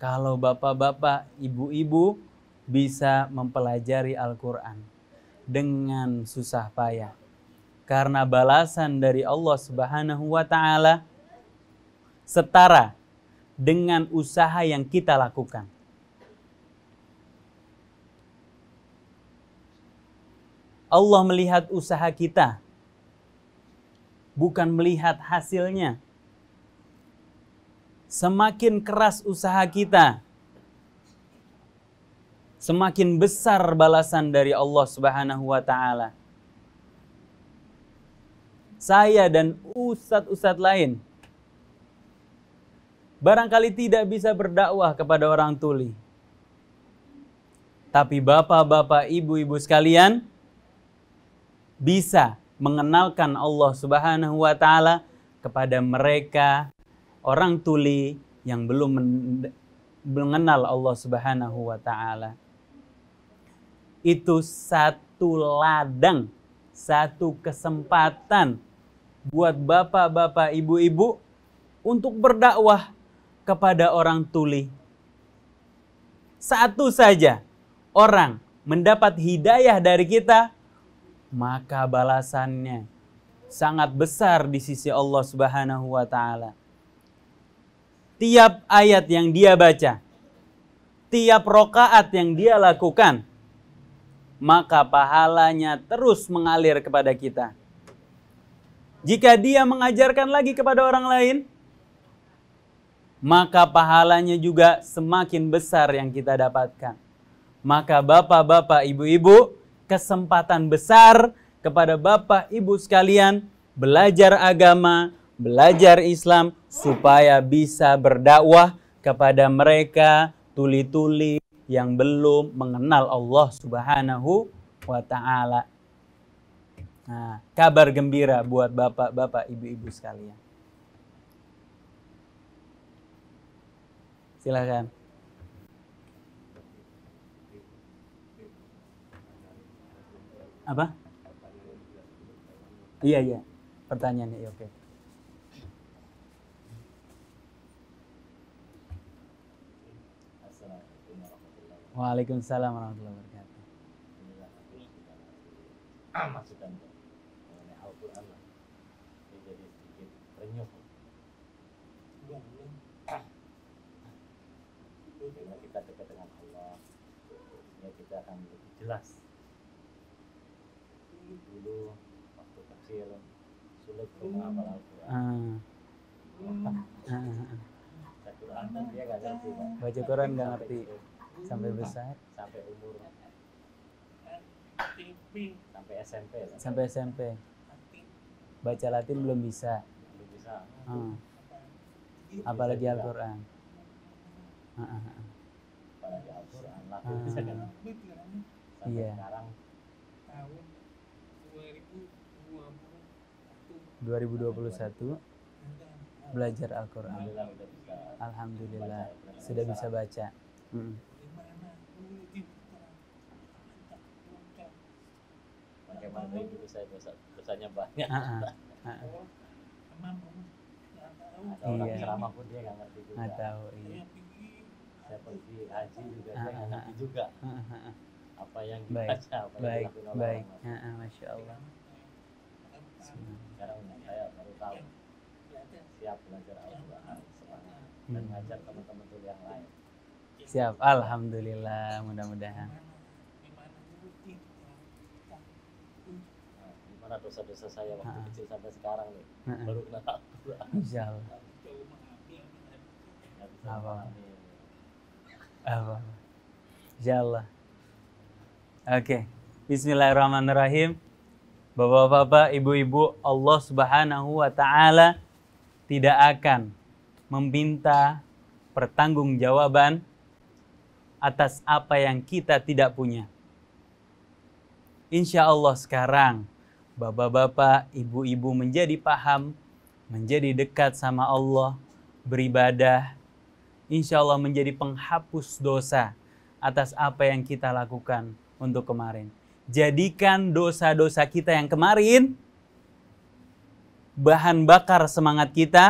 Kalau bapak-bapak, ibu-ibu bisa mempelajari Al-Quran dengan susah payah. Karena balasan dari Allah Subhanahu wa Ta'ala setara dengan usaha yang kita lakukan. Allah melihat usaha kita, bukan melihat hasilnya. Semakin keras usaha kita, semakin besar balasan dari Allah Subhanahu wa taala. Saya dan ustadz-ustadz lain barangkali tidak bisa berdakwah kepada orang tuli. Tapi bapak-bapak, ibu-ibu sekalian, bisa mengenalkan Allah Subhanahu wa taala kepada mereka orang tuli yang belum mengenal Allah Subhanahu wa taala. Itu satu ladang, satu kesempatan buat bapak-bapak, ibu-ibu untuk berdakwah kepada orang tuli. Satu saja orang mendapat hidayah dari kita, maka balasannya sangat besar di sisi Allah Subhanahu wa taala. Tiap ayat yang dia baca, tiap rokaat yang dia lakukan, maka pahalanya terus mengalir kepada kita. Jika dia mengajarkan lagi kepada orang lain, maka pahalanya juga semakin besar yang kita dapatkan. Maka bapak-bapak, ibu-ibu, kesempatan besar kepada Bapak Ibu sekalian belajar agama, belajar Islam supaya bisa berdakwah kepada mereka tuli-tuli yang belum mengenal Allah Subhanahu wa taala. Nah, kabar gembira buat bapak-bapak, ibu-ibu sekalian. Silakan. apa iya iya pertanyaannya iya, oke okay. Waalaikumsalam warahmatullahi wabarakatuh. Ah, Masukan mengenai Al-Quran lah. Jadi sedikit renyuh. dengan kita dekat dengan Allah, ya kita akan lebih jelas Baca Quran hmm. ah. hmm. ah, ah, kan nggak ngerti. sampai besar. Sampai umur. Sampai SMP. Sampai SMP. Baca Latin belum bisa. Apalagi Al-Quran. Iya. sekarang 2021 belajar Al-Quran. Alhamdulillah sudah bisa baca. Hmm. Bagaimana dulu saya dosa, dosanya banyak. Uh iya. ceramah pun dia nggak ngerti juga. Nggak tahu, iya. Saya pergi haji juga uh -huh. dia nggak ngerti juga. Apa yang dibaca, apa yang dilakukan orang. Baik, baik. Masya Allah. Bismillah sekarang saya baru tahu siap belajar Al-Quran dan ngajar teman-teman tuh yang lain siap Alhamdulillah mudah-mudahan gimana dosa-dosa saya waktu ha. kecil sampai sekarang nih ha. baru kena al insyaallah apa apa insyaallah oke okay. Bismillahirrahmanirrahim Bapak-bapak, ibu-ibu, Allah Subhanahu wa taala tidak akan meminta pertanggungjawaban atas apa yang kita tidak punya. Insya Allah sekarang bapak-bapak, ibu-ibu menjadi paham, menjadi dekat sama Allah, beribadah, insya Allah menjadi penghapus dosa atas apa yang kita lakukan untuk kemarin jadikan dosa-dosa kita yang kemarin bahan bakar semangat kita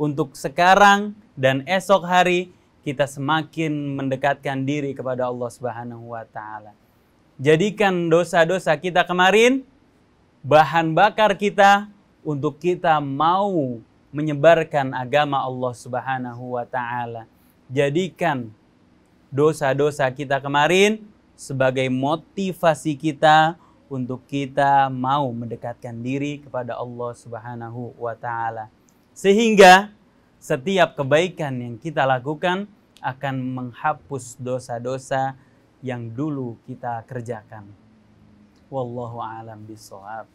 untuk sekarang dan esok hari kita semakin mendekatkan diri kepada Allah Subhanahu wa taala. Jadikan dosa-dosa kita kemarin bahan bakar kita untuk kita mau menyebarkan agama Allah Subhanahu wa taala. Jadikan dosa-dosa kita kemarin sebagai motivasi kita untuk kita mau mendekatkan diri kepada Allah Subhanahu wa taala. Sehingga setiap kebaikan yang kita lakukan akan menghapus dosa-dosa yang dulu kita kerjakan. Wallahu a'lam bishawab.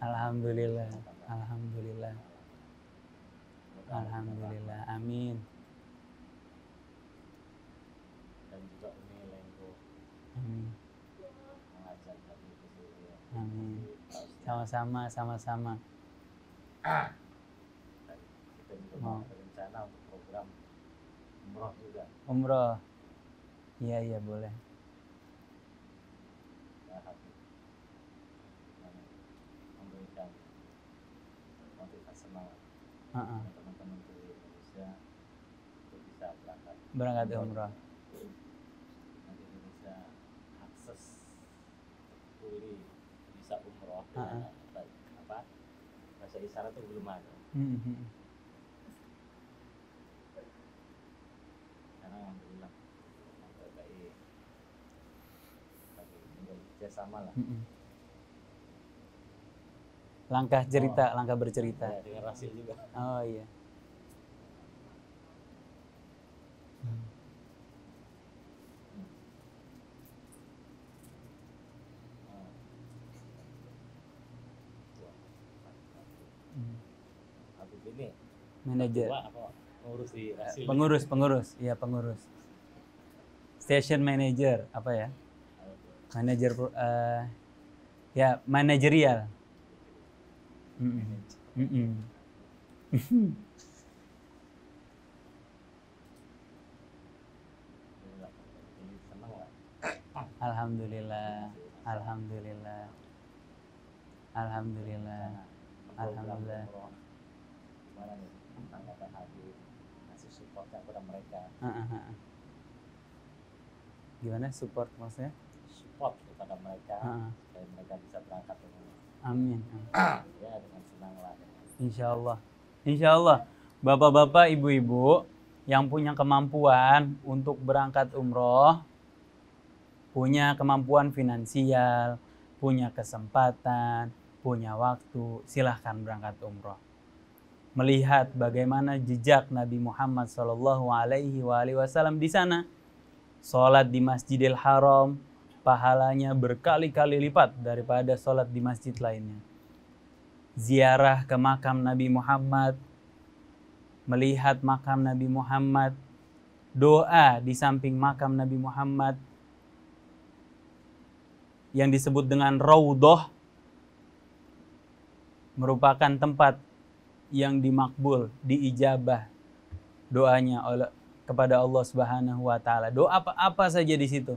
Alhamdulillah. Alhamdulillah. Alhamdulillah. Amin. Dan juga ini Lengko. Amin. Ya. Amin. Sama-sama, sama-sama. Kita juga mau berencana untuk program umroh juga. Umroh. Iya, iya boleh. uh -uh. teman-teman di Indonesia untuk bisa berangkat berangkat umroh nanti Indonesia akses kuli bisa umroh uh -uh. Dengan, apa bahasa isyarat itu belum ada mm -hmm. karena alhamdulillah sampai kerjasama lah mm -hmm. hmm. Langkah oh. cerita, oh. langkah bercerita. Ya, dengan Rasil juga. Oh iya. manager hmm. manajer. Pengurus Pengurus, pengurus. Iya, pengurus. Station manager apa ya? manager uh, eh, ya manajerial Alhamdulillah, alhamdulillah, alhamdulillah, alhamdulillah. Gimana nih tentang PHB ngasih supportnya kepada mereka? Gimana support maksudnya? Support kepada mereka, supaya mereka bisa berangkat dengan Amin. Insya Allah. Insya Allah. Bapak-bapak, ibu-ibu yang punya kemampuan untuk berangkat umroh, punya kemampuan finansial, punya kesempatan, punya waktu, silahkan berangkat umroh. Melihat bagaimana jejak Nabi Muhammad SAW di sana, sholat di Masjidil Haram, pahalanya berkali-kali lipat daripada sholat di masjid lainnya. Ziarah ke makam Nabi Muhammad, melihat makam Nabi Muhammad, doa di samping makam Nabi Muhammad yang disebut dengan Raudhah merupakan tempat yang dimakbul, diijabah doanya oleh kepada Allah Subhanahu wa taala. Doa apa, apa saja di situ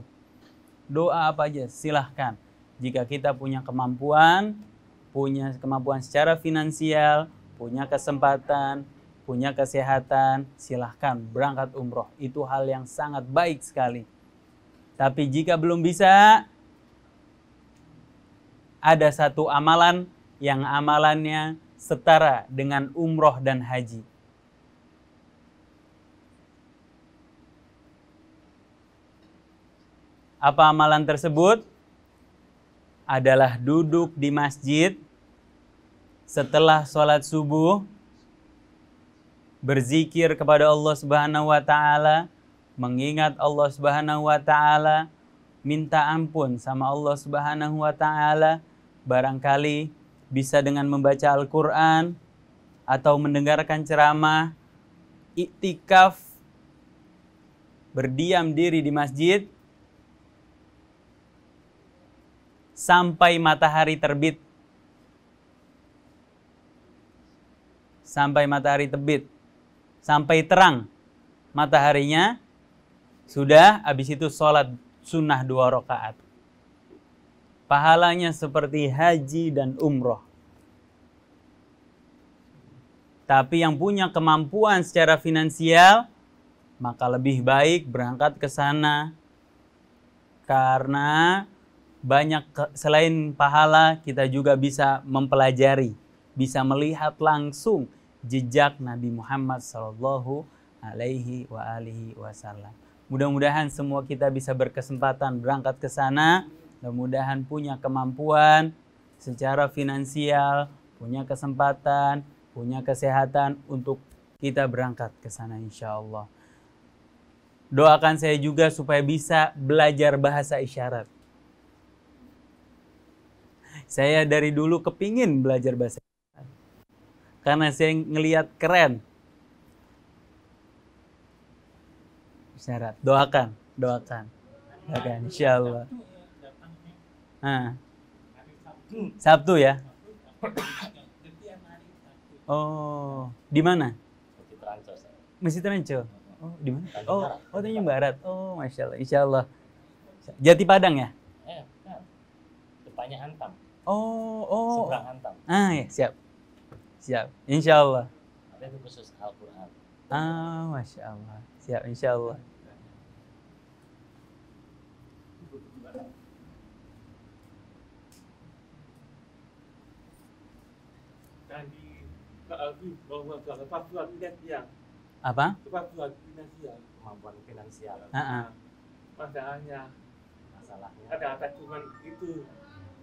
doa apa aja silahkan. Jika kita punya kemampuan, punya kemampuan secara finansial, punya kesempatan, punya kesehatan, silahkan berangkat umroh. Itu hal yang sangat baik sekali. Tapi jika belum bisa, ada satu amalan yang amalannya setara dengan umroh dan haji Apa amalan tersebut? Adalah duduk di masjid setelah sholat subuh, berzikir kepada Allah Subhanahu wa Ta'ala, mengingat Allah Subhanahu wa Ta'ala, minta ampun sama Allah Subhanahu wa Ta'ala, barangkali bisa dengan membaca Al-Quran atau mendengarkan ceramah, iktikaf, berdiam diri di masjid, sampai matahari terbit. Sampai matahari terbit. Sampai terang mataharinya. Sudah, habis itu sholat sunnah dua rakaat. Pahalanya seperti haji dan umroh. Tapi yang punya kemampuan secara finansial, maka lebih baik berangkat ke sana. Karena banyak selain pahala kita juga bisa mempelajari, bisa melihat langsung jejak Nabi Muhammad Shallallahu Alaihi wa alihi Wasallam. Mudah-mudahan semua kita bisa berkesempatan berangkat ke sana. Mudah-mudahan punya kemampuan secara finansial, punya kesempatan, punya kesehatan untuk kita berangkat ke sana insya Allah. Doakan saya juga supaya bisa belajar bahasa isyarat saya dari dulu kepingin belajar bahasa Karena saya ngelihat keren. Syarat, doakan, doakan. Doakan, insya Allah. Sabtu ya? Ah. ya? Oh, di mana? Masjid Ranco. Oh, di mana? Oh, oh Tanjung Barat. Oh, masya Allah. Insya Allah. Jati Padang ya? Eh, ya. depannya Antam. Oh, oh. Seberang antam. Ah, ya, siap. Siap. Insya Allah. Ada itu khusus Al-Quran. Ah, Masya Allah. Siap, Insya Allah. Dan diketahui bahwa kepatuhan finansial. Apa? Kepatuhan finansial. Kemampuan finansial. Uh ah, -uh. Ah. Masalahnya. Masalahnya. Ada teguran itu.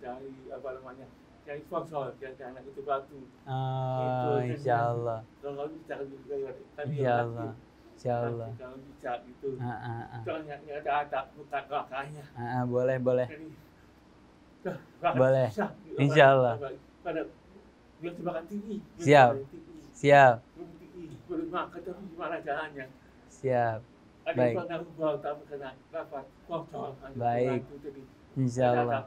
dari apa namanya cari sponsor cari anak itu batu ah, itu, insya Allah kalau bicara juga ya, tadi insya Allah insya Allah kalau bicara itu ah, ah, ah. soalnya nggak ada ada muka kakaknya ah, ah, boleh boleh boleh susah, insya Allah pada belum tebakan tinggi siap siap belum makan tapi gimana jalannya siap Baik. Baik. Insya Allah.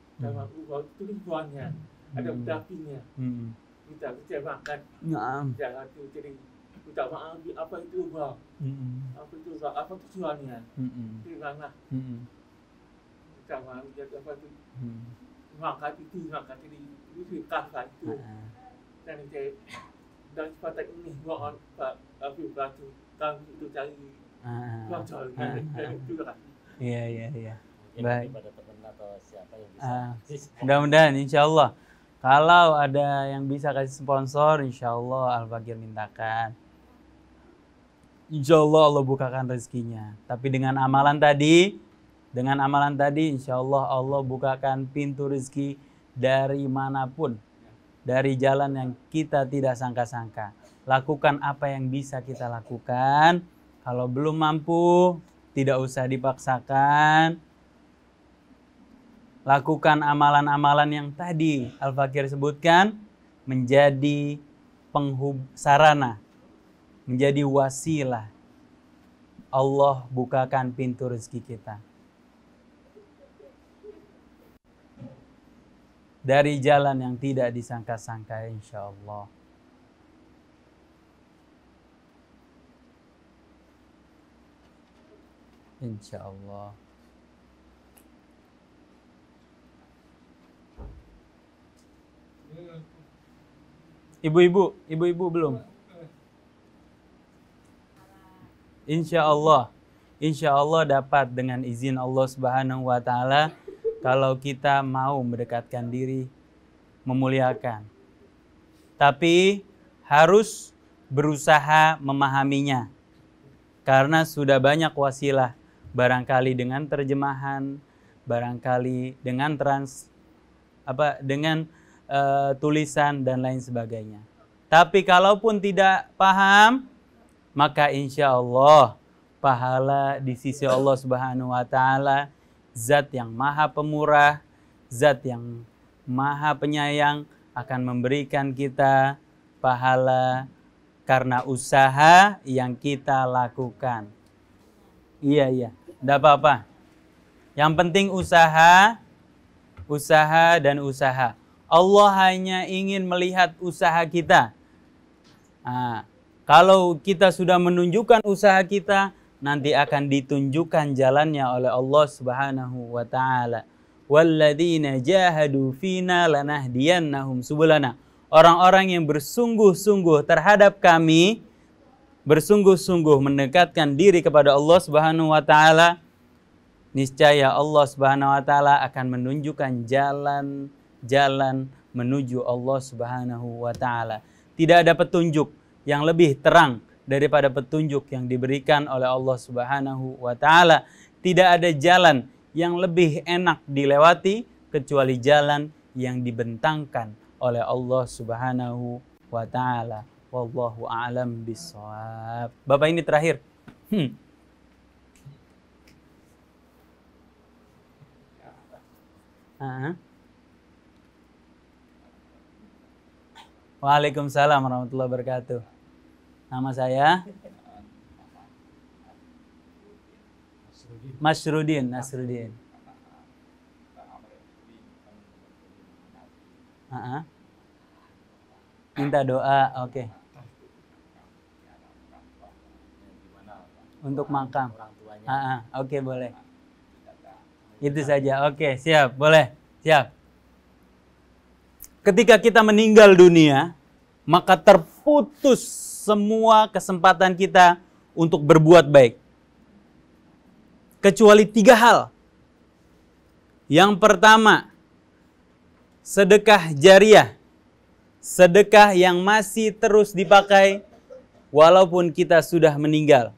sama uang itu kan ada hmm. Hmm. kita kita makan jangan jadi apa itu hmm. apa itu tujuannya ya, itu maaf apa itu makan itu makan jadi itu itu dan itu dan ini pak tapi batu kami itu cari iya, iya, iya. baik atau siapa yang bisa? Uh, mudah-mudahan insya Allah. Kalau ada yang bisa kasih sponsor, insya Allah Al-Fakir mintakan. Insya Allah Allah bukakan rezekinya. Tapi dengan amalan tadi, dengan amalan tadi insya Allah Allah bukakan pintu rezeki dari manapun. Dari jalan yang kita tidak sangka-sangka. Lakukan apa yang bisa kita lakukan. Kalau belum mampu, tidak usah dipaksakan lakukan amalan-amalan yang tadi Al-Fakir sebutkan menjadi penghub sarana, menjadi wasilah. Allah bukakan pintu rezeki kita. Dari jalan yang tidak disangka-sangka insya Allah. Insya Allah. Ibu-ibu, ibu-ibu belum? Insya Allah, insya Allah dapat dengan izin Allah Subhanahu wa Ta'ala. Kalau kita mau mendekatkan diri, memuliakan, tapi harus berusaha memahaminya karena sudah banyak wasilah, barangkali dengan terjemahan, barangkali dengan trans, apa dengan e, tulisan dan lain sebagainya. Tapi kalaupun tidak paham, maka insya Allah pahala di sisi Allah Subhanahu wa Ta'ala, zat yang maha pemurah, zat yang maha penyayang akan memberikan kita pahala karena usaha yang kita lakukan. Iya, iya. Tidak apa-apa. Yang penting usaha, usaha dan usaha. Allah hanya ingin melihat usaha kita. Nah, kalau kita sudah menunjukkan usaha kita, nanti akan ditunjukkan jalannya oleh Allah Subhanahu wa taala. Walladzina jahadu fina lanahdiyannahum subulana. Orang-orang yang bersungguh-sungguh terhadap kami, bersungguh-sungguh mendekatkan diri kepada Allah Subhanahu wa taala, niscaya Allah Subhanahu wa taala akan menunjukkan jalan jalan menuju Allah Subhanahu wa taala. Tidak ada petunjuk yang lebih terang daripada petunjuk yang diberikan oleh Allah Subhanahu wa taala. Tidak ada jalan yang lebih enak dilewati kecuali jalan yang dibentangkan oleh Allah Subhanahu wa taala. Wallahu a'lam bishawab. Bapak ini terakhir. Hmm. Uh ah, -huh. Ah. Waalaikumsalam warahmatullahi wabarakatuh. Nama saya Masrudin Nasrudin. Uh -huh. Minta doa, oke. Okay. Untuk makam. Uh Oke, okay, boleh. Itu saja. Oke, okay, siap. Boleh. Siap ketika kita meninggal dunia, maka terputus semua kesempatan kita untuk berbuat baik. Kecuali tiga hal. Yang pertama, sedekah jariah. Sedekah yang masih terus dipakai walaupun kita sudah meninggal.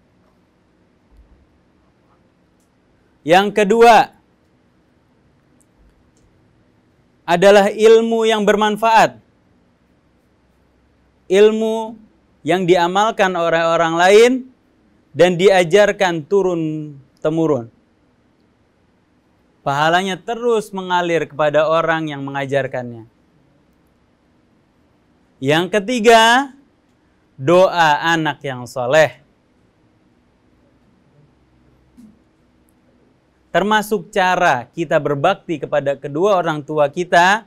Yang kedua, adalah ilmu yang bermanfaat. Ilmu yang diamalkan oleh orang lain dan diajarkan turun temurun. Pahalanya terus mengalir kepada orang yang mengajarkannya. Yang ketiga, doa anak yang soleh. termasuk cara kita berbakti kepada kedua orang tua kita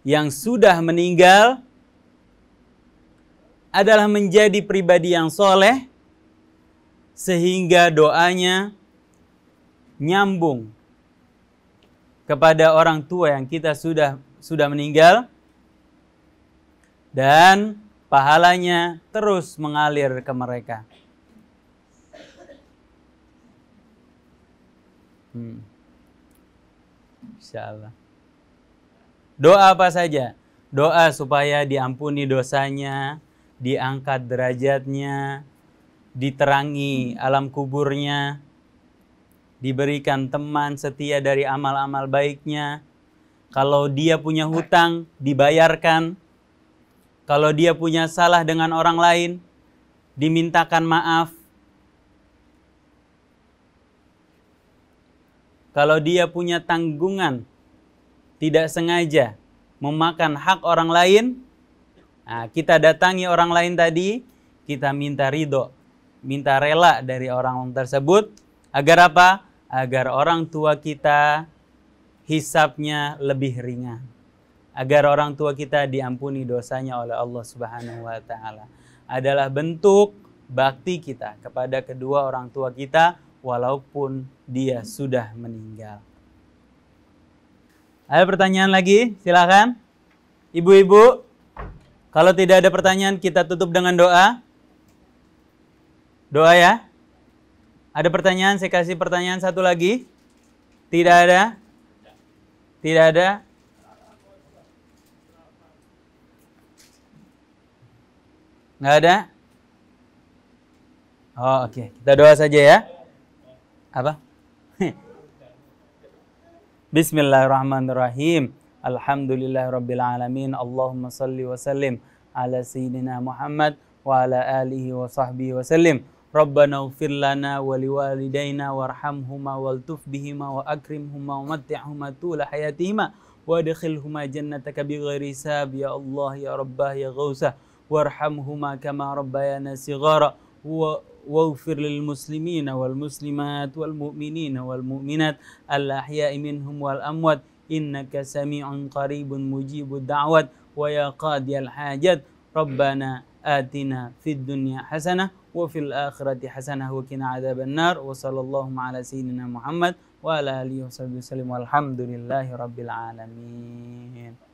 yang sudah meninggal adalah menjadi pribadi yang soleh sehingga doanya nyambung kepada orang tua yang kita sudah sudah meninggal dan pahalanya terus mengalir ke mereka. Hmm. Insya Allah. Doa apa saja? Doa supaya diampuni dosanya, diangkat derajatnya, diterangi alam kuburnya, diberikan teman setia dari amal-amal baiknya. Kalau dia punya hutang, dibayarkan. Kalau dia punya salah dengan orang lain, dimintakan maaf kalau dia punya tanggungan tidak sengaja memakan hak orang lain, nah, kita datangi orang lain tadi, kita minta ridho, minta rela dari orang tersebut, agar apa? Agar orang tua kita hisapnya lebih ringan. Agar orang tua kita diampuni dosanya oleh Allah Subhanahu wa taala. Adalah bentuk bakti kita kepada kedua orang tua kita walaupun dia sudah meninggal. Ada pertanyaan lagi? Silakan. Ibu-ibu, kalau tidak ada pertanyaan kita tutup dengan doa. Doa ya. Ada pertanyaan? Saya kasih pertanyaan satu lagi. Tidak ada? Tidak ada? Nggak ada? Oh, oke. Okay. Kita doa saja ya. أبا بسم الله الرحمن الرحيم الحمد لله رب العالمين اللهم صل وسلم على سيدنا محمد وعلى آله وصحبه وسلم ربنا اغفر لنا ولوالدينا وارحمهما والتف بهما وأكرمهما ومتعهما طول حياتهما وادخلهما جنتك بغير حساب يا الله يا رباه يا غوثه وارحمهما كما ربيانا صغارا واغفر للمسلمين والمسلمات والمؤمنين والمؤمنات الأحياء منهم والأموات إنك سميع قريب مجيب الدعوات ويا قاضي الحاجات ربنا آتنا في الدنيا حسنة وفي الآخرة حسنة وقنا عذاب النار وصلى اللهم على سيدنا محمد وعلى آله وصحبه وسلم والحمد لله رب العالمين